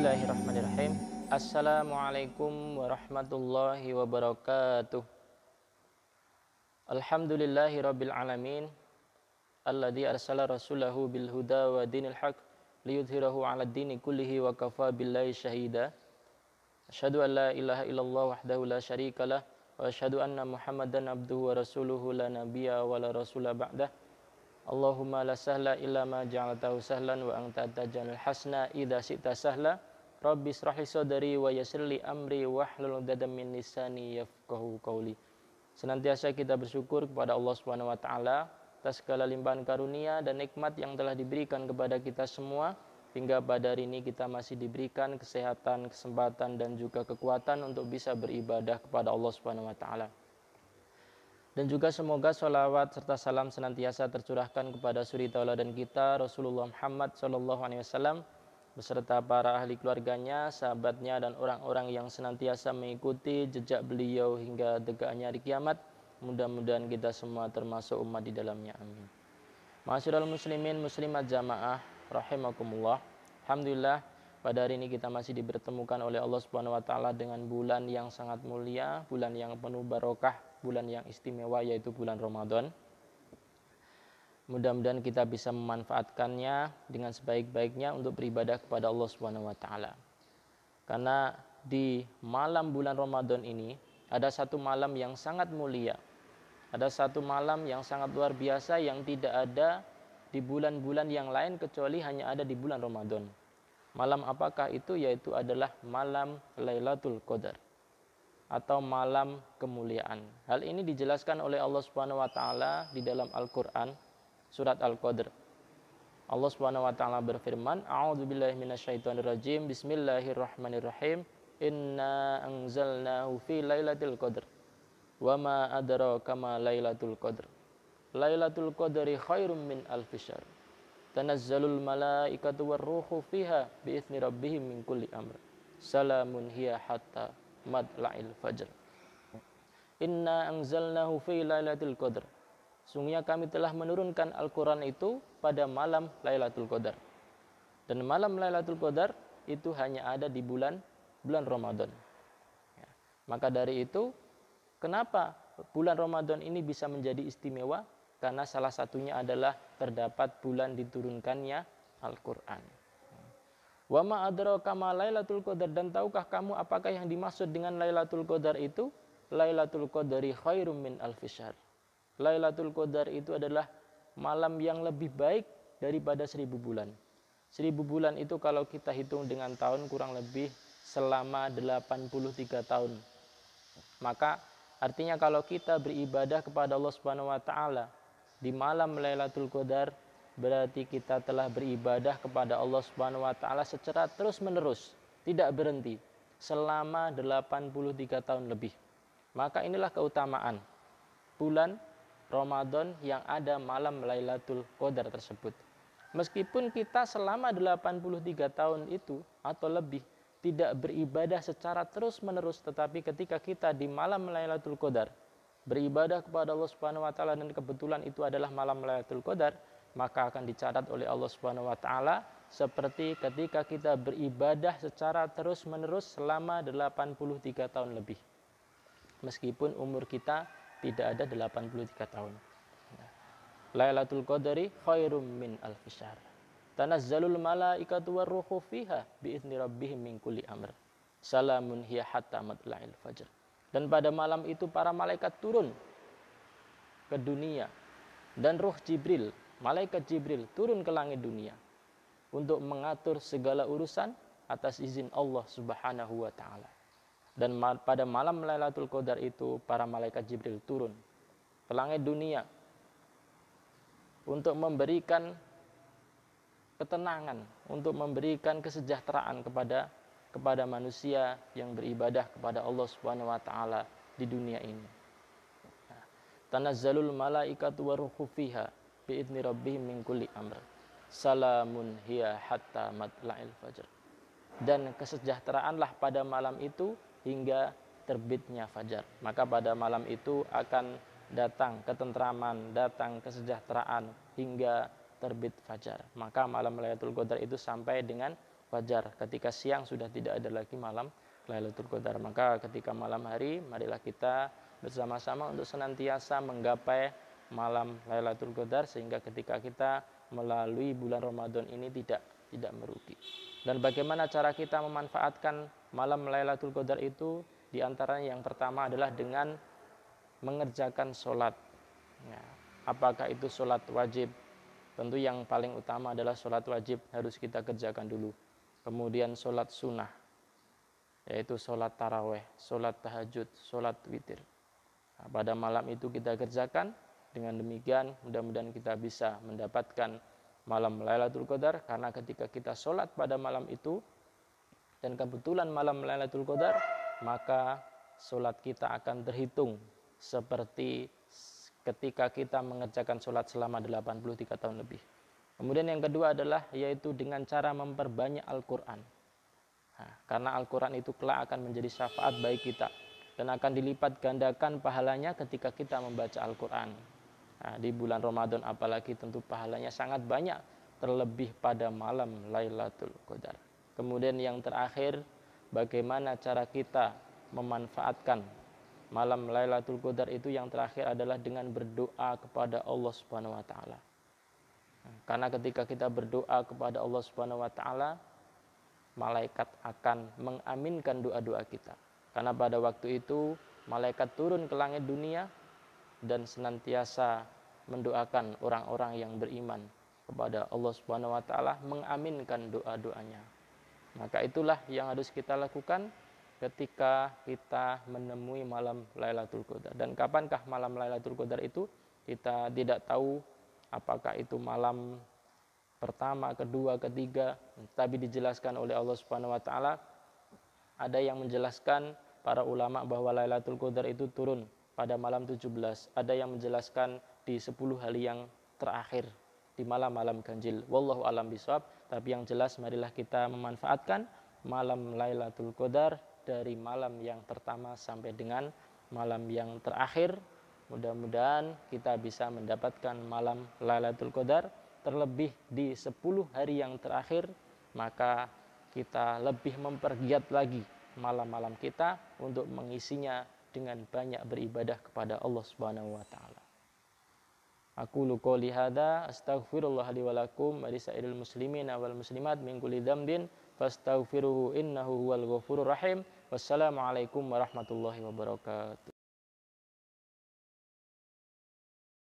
Bismillahirrahmanirrahim Assalamualaikum warahmatullahi wabarakatuh Alhamdulillahi rabbil alamin Alladhi arsala rasulahu bil huda wa dinil haq liyudhirahu ala dini kullihi wa kafa billahi shahida. Asyhadu an la ilaha illallah wahdahu la lah wa asyhadu anna muhammadan abduhu wa rasuluhu la nabiyya wa la rasula ba'dah Allahumma la sahla illa ma ja'altahu sahlan wa anta tajal hasna idha sita sahla Rabbi israhli sadri wa yassirli amri wahlul 'uqdatam min lisani yafqahu qawli. Senantiasa kita bersyukur kepada Allah Subhanahu wa taala atas segala limpahan karunia dan nikmat yang telah diberikan kepada kita semua hingga pada hari ini kita masih diberikan kesehatan, kesempatan dan juga kekuatan untuk bisa beribadah kepada Allah Subhanahu wa taala. Dan juga semoga sholawat serta salam senantiasa tercurahkan kepada suri tauladan kita Rasulullah Muhammad Shallallahu Alaihi Wasallam beserta para ahli keluarganya, sahabatnya, dan orang-orang yang senantiasa mengikuti jejak beliau hingga tegaknya hari kiamat. Mudah-mudahan kita semua termasuk umat di dalamnya. Amin. Masyurul muslimin muslimat jamaah rahimakumullah. Alhamdulillah pada hari ini kita masih dipertemukan oleh Allah Subhanahu wa taala dengan bulan yang sangat mulia, bulan yang penuh barokah, bulan yang istimewa yaitu bulan Ramadan. Mudah-mudahan kita bisa memanfaatkannya dengan sebaik-baiknya untuk beribadah kepada Allah Subhanahu wa taala. Karena di malam bulan Ramadan ini ada satu malam yang sangat mulia. Ada satu malam yang sangat luar biasa yang tidak ada di bulan-bulan yang lain kecuali hanya ada di bulan Ramadan. Malam apakah itu? Yaitu adalah malam Lailatul Qadar atau malam kemuliaan. Hal ini dijelaskan oleh Allah Subhanahu wa taala di dalam Al-Qur'an surat Al-Qadr. Allah Subhanahu wa taala berfirman, "A'udzu billahi minasyaitonir rajim. Bismillahirrahmanirrahim. Inna anzalnahu fi lailatul qadr. Wa ma adraka ma lailatul qadr. Lailatul qadri khairum min alf syahr. Tanazzalul malaikatu ruhu fiha bi'izni rabbihim min kulli amr. Salamun hiya hatta madla'il fajr." Inna anzalnahu fi lailatul qadr. Sungguhnya kami telah menurunkan Al-Quran itu pada malam Lailatul Qadar. Dan malam Lailatul Qadar itu hanya ada di bulan bulan Ramadan. Ya. Maka dari itu, kenapa bulan Ramadan ini bisa menjadi istimewa? Karena salah satunya adalah terdapat bulan diturunkannya Al-Quran. Wa ma adraka Lailatul Qadar dan tahukah kamu apakah yang dimaksud dengan Lailatul Qadar itu? Lailatul Qadari khairum min alfisyar. Lailatul Qadar itu adalah malam yang lebih baik daripada seribu bulan. Seribu bulan itu kalau kita hitung dengan tahun kurang lebih selama 83 tahun. Maka artinya kalau kita beribadah kepada Allah Subhanahu wa taala di malam Lailatul Qadar berarti kita telah beribadah kepada Allah Subhanahu wa taala secara terus-menerus, tidak berhenti selama 83 tahun lebih. Maka inilah keutamaan bulan Ramadan yang ada malam Lailatul Qadar tersebut. Meskipun kita selama 83 tahun itu atau lebih tidak beribadah secara terus-menerus tetapi ketika kita di malam Lailatul Qadar beribadah kepada Allah Subhanahu wa taala dan kebetulan itu adalah malam Lailatul Qadar maka akan dicatat oleh Allah Subhanahu wa taala seperti ketika kita beribadah secara terus-menerus selama 83 tahun lebih. Meskipun umur kita tidak ada 83 tahun. Ya. Lailatul Qadari khairum min al-fisar. Tanazzalul malaikatu Mala fiha biizni rabbihim min kulli amr. Salamun hiya hatta matla'il fajr. Dan pada malam itu para malaikat turun ke dunia dan ruh Jibril, malaikat Jibril turun ke langit dunia untuk mengatur segala urusan atas izin Allah Subhanahu wa taala. Dan pada malam Lailatul Qadar itu para malaikat Jibril turun ke langit dunia untuk memberikan ketenangan, untuk memberikan kesejahteraan kepada kepada manusia yang beribadah kepada Allah Subhanahu wa taala di dunia ini. Nah, tanazzalul malaikatu ruhu fiha biidni rabbihim min kulli amr. Salamun hiya hatta matla'il fajr. Dan kesejahteraanlah pada malam itu hingga terbitnya fajar. Maka pada malam itu akan datang ketentraman, datang kesejahteraan hingga terbit fajar. Maka malam Lailatul Qadar itu sampai dengan fajar. Ketika siang sudah tidak ada lagi malam Lailatul Qadar. Maka ketika malam hari marilah kita bersama-sama untuk senantiasa menggapai malam Lailatul Qadar sehingga ketika kita melalui bulan Ramadan ini tidak tidak merugi. Dan bagaimana cara kita memanfaatkan malam Lailatul Qadar itu? Di antaranya yang pertama adalah dengan mengerjakan sholat. Ya, apakah itu sholat wajib? Tentu yang paling utama adalah sholat wajib harus kita kerjakan dulu. Kemudian sholat sunnah, yaitu sholat taraweh, sholat tahajud, sholat witir. Nah, pada malam itu kita kerjakan, dengan demikian mudah-mudahan kita bisa mendapatkan malam Lailatul Qadar karena ketika kita sholat pada malam itu dan kebetulan malam Lailatul Qadar maka sholat kita akan terhitung seperti ketika kita mengerjakan sholat selama 83 tahun lebih. Kemudian yang kedua adalah yaitu dengan cara memperbanyak Al-Quran. Nah, karena Al-Quran itu kelak akan menjadi syafaat baik kita dan akan dilipat gandakan pahalanya ketika kita membaca Al-Quran. Nah, di bulan Ramadan apalagi tentu pahalanya sangat banyak terlebih pada malam Lailatul Qadar. Kemudian yang terakhir bagaimana cara kita memanfaatkan malam Lailatul Qadar itu yang terakhir adalah dengan berdoa kepada Allah Subhanahu wa taala. Ah, karena ketika kita berdoa kepada Allah Subhanahu wa taala malaikat akan mengaminkan doa-doa kita. Karena pada waktu itu malaikat turun ke langit dunia dan senantiasa mendoakan orang-orang yang beriman kepada Allah Subhanahu wa taala mengaminkan doa-doanya. Maka itulah yang harus kita lakukan ketika kita menemui malam Lailatul Qadar. Dan kapankah malam Lailatul Qadar itu? Kita tidak tahu apakah itu malam pertama, kedua, ketiga, tapi dijelaskan oleh Allah Subhanahu wa taala ada yang menjelaskan para ulama bahwa Lailatul Qadar itu turun pada malam 17. Ada yang menjelaskan di 10 hari yang terakhir di malam-malam ganjil. Wallahu alam bisawab Tapi yang jelas marilah kita memanfaatkan malam Lailatul Qadar dari malam yang pertama sampai dengan malam yang terakhir. Mudah-mudahan kita bisa mendapatkan malam Lailatul Qadar terlebih di 10 hari yang terakhir maka kita lebih mempergiat lagi malam-malam kita untuk mengisinya dengan banyak beribadah kepada Allah Subhanahu wa taala. Aku luka lihada astaghfirullah li wa lakum wa lisairil muslimin wal muslimat min kulli dhanbin fastaghfiruhu innahu huwal ghafurur rahim. Wassalamualaikum warahmatullahi wabarakatuh.